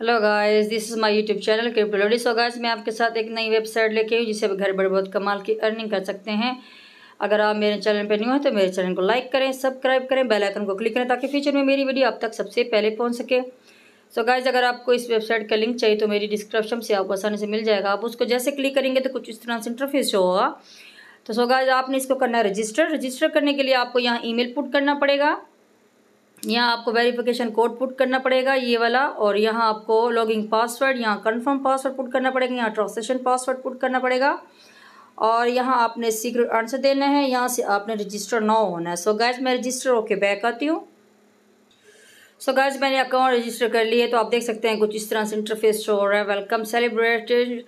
hello guys this is my YouTube channel क्रिप्टोलोडी so guys मैं आपके साथ एक नई वेबसाइट लेके आई जिससे आप घर बैठे बहुत कमाल की अर्निंग कर सकते हैं अगर आप मेरे चैनल पर न्यू हैं तो मेरे चैनल को लाइक करें सब्सक्राइब करें बेल आइकन को क्लिक करें ताकि फ्यूचर में मेरी वीडियो आप तक सबसे पहले पहुँच सके सो so गाइज अगर आपको इस वेबसाइट का लिंक चाहिए तो मेरी डिस्क्रिप्शन से आपको आसानी से मिल जाएगा आप उसको जैसे क्लिक करेंगे तो कुछ इस तरह से इंटरफेस होगा तो सो गाइज आपने इसको करना है रजिस्टर रजिस्टर करने के लिए आपको यहाँ मेल पुट करना पड़ेगा यहाँ आपको वेरिफिकेशन कोड पुट करना पड़ेगा ये वाला और यहाँ आपको लॉगिंग पासवर्ड यहाँ कंफर्म पासवर्ड पुट करना पड़ेगा यहाँ ट्रांसलेशन पासवर्ड पुट करना पड़ेगा और यहाँ आपने सीक्रेट आंसर देना है यहाँ से आपने रजिस्टर ना होना है सो so, गैज मैं रजिस्टर होके बैक आती हूँ सो so, गैज मैंने अकाउंट रजिस्टर कर लिए तो आप देख सकते हैं कुछ इस तरह से इंटरफेस शो हो रहा है welcome celebrated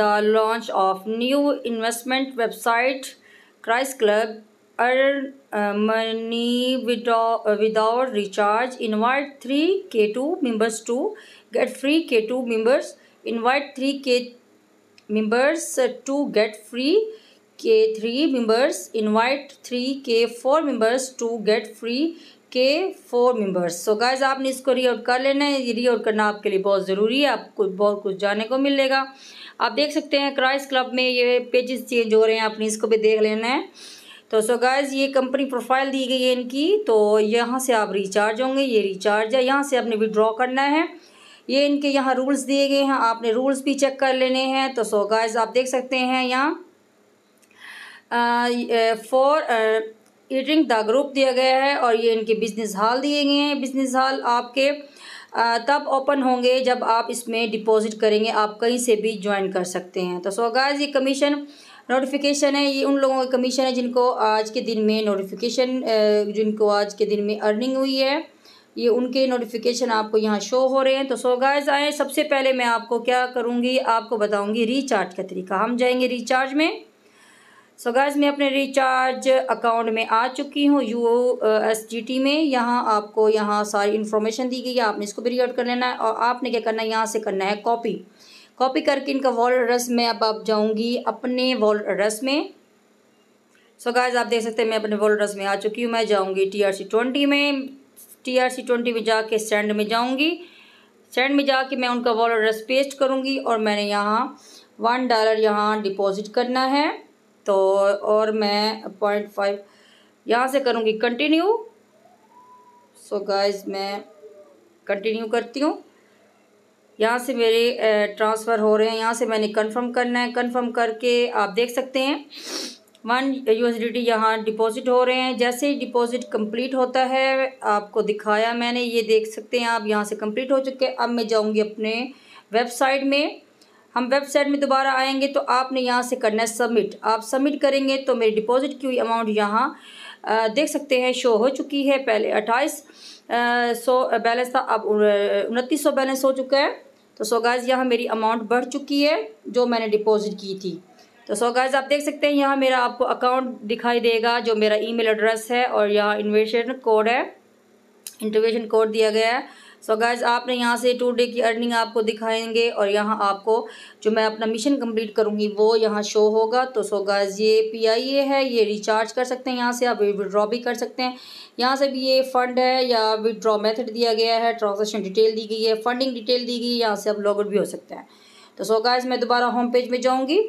the launch of new investment website क्राइस club earn money without recharge invite three के two members to get free के टू मेम्बर्स इन्वाइट थ्री के मेम्बर्स टू गेट फ्री के थ्री मेम्बर्स इनवाइट थ्री के four members to get free के four members so guys आपने इसको रीआउट कर लेना है ये रीआउट करना आपके लिए बहुत ज़रूरी है आपको बहुत कुछ जानने को मिलेगा आप देख सकते हैं क्राइस क्लब में ये पेजेस चेंज हो रहे हैं आपने इसको भी देख लेना है तो सो गाइज़ ये कंपनी प्रोफाइल दी गई है इनकी तो यहाँ से आप रिचार्ज होंगे ये रिचार्ज है यहाँ से आपने विड्रॉ करना है ये इनके यहाँ रूल्स दिए गए हैं आपने रूल्स भी चेक कर लेने हैं तो सो गाइज आप देख सकते हैं यहाँ फॉर ईटिंग द ग्रुप दिया गया है और ये इनके बिजनेस हॉल दिए गए हैं बिजनेस हॉल आपके तब ओपन होंगे जब आप इसमें डिपॉजिट करेंगे आप कहीं से भी ज्वाइन कर सकते हैं तो सो गाइज ये कमीशन नोटिफिकेशन है ये उन लोगों का कमीशन है जिनको आज के दिन में नोटिफिकेशन जिनको आज के दिन में अर्निंग हुई है ये उनके नोटिफिकेशन आपको यहाँ शो हो रहे हैं तो सो गाइस आए सबसे पहले मैं आपको क्या करूँगी आपको बताऊँगी रिचार्ज का तरीका हम जाएंगे रिचार्ज में सो so मैं अपने रिचार्ज अकाउंट में आ चुकी हूँ यू एस टी टी में यहाँ आपको यहाँ सारी इन्फॉर्मेशन दी गई है आपने इसको भी रिकॉर्ड कर लेना है और आपने क्या करना है यहाँ से करना है कॉपी कॉपी करके इनका वॉल रस में अब आप जाऊँगी अपने वॉल रस में सो so गाइज आप देख सकते हैं मैं अपने वॉल रस में आ चुकी हूँ मैं जाऊँगी टी आर सी ट्वेंटी में टी आर सी ट्वेंटी में जाके स्टैंड में जाऊँगी स्टैंड में जाके मैं उनका वॉल रस पेस्ट करूँगी और मैंने यहाँ वन डॉलर यहाँ डिपॉजिट करना है तो और मैं पॉइंट फाइव यहाँ से करूँगी कंटिन्यू सो गाइज मैं कंटिन्यू करती हूँ यहाँ से मेरे ट्रांसफ़र हो रहे हैं यहाँ से मैंने कंफर्म करना है कंफर्म करके आप देख सकते हैं वन यू एस यहाँ डिपॉज़िट हो रहे हैं जैसे ही डिपॉज़िट कंप्लीट होता है आपको दिखाया मैंने ये देख सकते हैं आप यहाँ से कंप्लीट हो चुके हैं अब मैं जाऊँगी अपने वेबसाइट में हम वेबसाइट में दोबारा आएंगे तो आपने यहाँ से करना है सबमिट आप सबमिट करेंगे तो मेरी डिपॉज़िट की हुई अमाउंट यहाँ देख सकते हैं शो हो चुकी है पहले अट्ठाईस सौ बैलेंस था अब उनतीस सौ बैलेंस हो चुका है तो सो गाइज यहाँ मेरी अमाउंट बढ़ चुकी है जो मैंने डिपॉजिट की थी तो सो गाइज आप देख सकते हैं यहाँ मेरा आपको अकाउंट दिखाई देगा जो मेरा ईमेल एड्रेस है और यहाँ इन्वेशन कोड है इंटरवेशन कोड दिया गया है सो so गाइज आपने यहाँ से टू डे की अर्निंग आपको दिखाएंगे और यहाँ आपको जो मैं अपना मिशन कंप्लीट करूँगी वो यहाँ शो होगा तो सो so गाइज ये पी आई ए है ये रिचार्ज कर सकते हैं यहाँ से आप विड्रॉ भी कर सकते हैं यहाँ से भी ये फंड है या विड्रॉ मेथड दिया गया है ट्रांजेक्शन डिटेल दी गई है फंडिंग डिटेल दी गई है यहाँ से आप लॉग आउट भी हो सकते हैं तो सो so गाइज मैं दोबारा होम पेज में जाऊँगी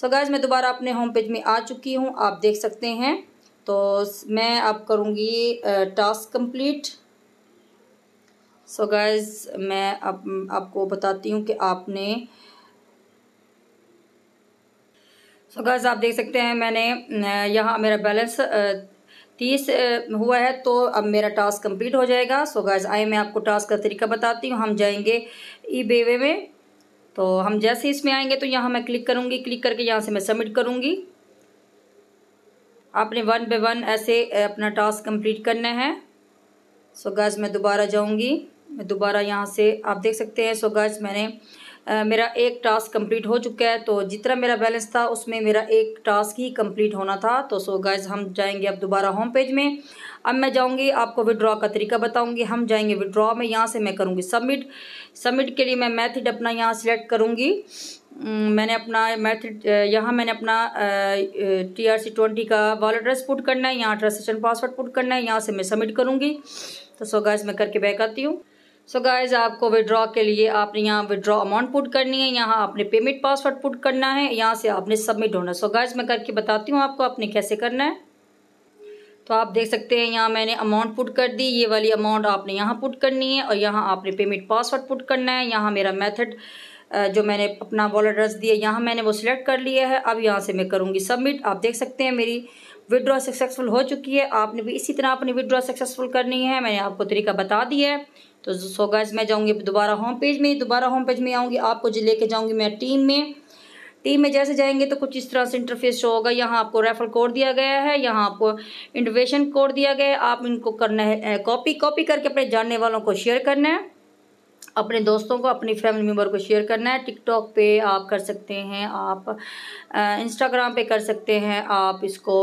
सो गाइज मैं दोबारा अपने होम पेज में आ चुकी हूँ आप देख सकते हैं तो मैं अब करूँगी task complete so so guys मैं अब आपको बताती हूँ कि आपने सो so गाइज आप देख सकते हैं मैंने यहाँ मेरा बैलेंस तीस हुआ है तो अब मेरा टास्क कंप्लीट हो जाएगा सो so गाइज आए मैं आपको टास्क का तरीका बताती हूँ हम जाएंगे ई बेवे में तो हम जैसे इसमें आएंगे तो यहाँ मैं क्लिक करूँगी क्लिक करके यहाँ से मैं सबमिट करूँगी आपने वन बाय वन ऐसे अपना टास्क कंप्लीट करना है सो so गैस मैं दोबारा जाऊँगी मैं दोबारा यहाँ से आप देख सकते हैं सो गाइस मैंने आ, मेरा एक टास्क कंप्लीट हो चुका है तो जितना मेरा बैलेंस था उसमें मेरा एक टास्क ही कंप्लीट होना था तो सो गाइस हम जाएंगे अब दोबारा होम पेज में अब मैं जाऊंगी आपको विड्रॉ का तरीका बताऊंगी हम जाएंगे विड्रॉ में यहाँ से मैं करूँगी सबमिट सबमिट के लिए मैं मैथड अपना यहाँ सेलेक्ट करूँगी मैंने अपना मैथड यहाँ मैंने अपना टी आर सी ट्वेंटी का वॉल एड्रेस पुट करना है यहाँ ट्रांसेशन पासवर्ड पुट करना है यहाँ से मैं सबमिट करूँगी तो सो गाइस मैं करके बैक आती हूँ सो so गाइज आपको विड्रॉ के लिए आपने यहाँ विड्रॉ अमाउंट पुट करनी है यहाँ आपने पेमेंट पासवर्ड पुट करना है यहाँ से आपने सबमिट होना सो गाइज मैं करके बताती हूँ आपको आपने कैसे करना है तो आप देख सकते हैं यहाँ मैंने अमाउंट पुट कर दी ये वाली अमाउंट आपने यहाँ पुट करनी है और यहाँ आपने पेमेंट पासवर्ड पुट करना है यहाँ मेरा मेथड जो मैंने अपना वॉलेट एड्रेस दिया यहाँ मैंने वो सिलेक्ट कर लिया है अब यहाँ से मैं करूँगी सबमिट आप देख सकते हैं मेरी विड्रॉ सक्सेसफुल हो चुकी है आपने भी इसी तरह अपनी विड्रॉ सक्सेसफुल करनी है मैंने आपको तरीका बता दिया है तो सो गैस मैं जाऊँगी दोबारा होम पेज में दोबारा होम पेज में आऊँगी आपको जो लेके जाऊँगी मैं टीम में टीम में जैसे जाएंगे तो कुछ इस तरह से इंटरफेस शो होगा यहाँ आपको रेफर कोड दिया गया है यहाँ आपको इंटरवेशन कोड दिया गया है आप इनको करना है कॉपी कॉपी करके अपने जानने वालों को शेयर करना है अपने दोस्तों को अपनी फैमिली मेम्बर को शेयर करना है टिकटॉक पे आप कर सकते हैं आप इंस्टाग्राम पे कर सकते हैं आप इसको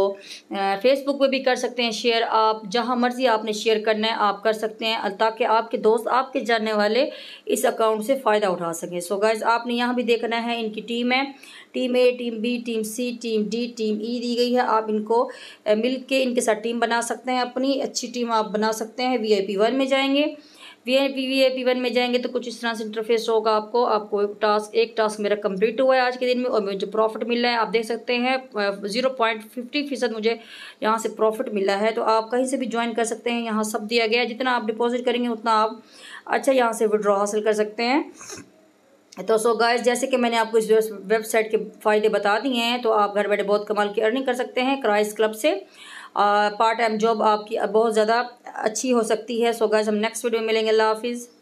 फेसबुक पे भी कर सकते हैं शेयर आप जहाँ मर्ज़ी आपने शेयर करना है आप कर सकते हैं ताकि आपके दोस्त आपके जानने वाले इस अकाउंट से फ़ायदा उठा सकें सो गाइज आपने यहाँ भी देखना है इनकी टीम है team A team B team C team D team E दी गई है आप इनको मिल के इनके साथ टीम बना सकते हैं अपनी अच्छी टीम आप बना सकते हैं वी आई पी वन में जाएंगे V V A P one में जाएंगे तो कुछ इस तरह से इंटरफेस होगा आपको आपको एक टास्क एक टास्क मेरा कंप्लीट हुआ है आज के दिन में और मुझे प्रॉफिट मिल रहा है आप देख सकते हैं जीरो पॉइंट फिफ्टी फीसद मुझे यहाँ से प्रॉफिट मिला है तो आप कहीं से भी ज्वाइन कर सकते हैं यहाँ सब दिया गया है जितना आप डिपॉजिट करेंगे उतना आप अच्छा यहाँ से विड्रॉ हासिल कर सकते हैं तो सो गाइस जैसे कि मैंने आपको इस वेबसाइट के फ़ायदे बता दिए हैं तो आप घर बैठे बहुत कमाल की अर्निंग कर सकते हैं क्राइस क्लब से पार्ट टाइम जॉब आपकी बहुत ज़्यादा अच्छी हो सकती है सो गाइज हम नेक्स्ट वीडियो में मिलेंगे अल्लाह हाफिज़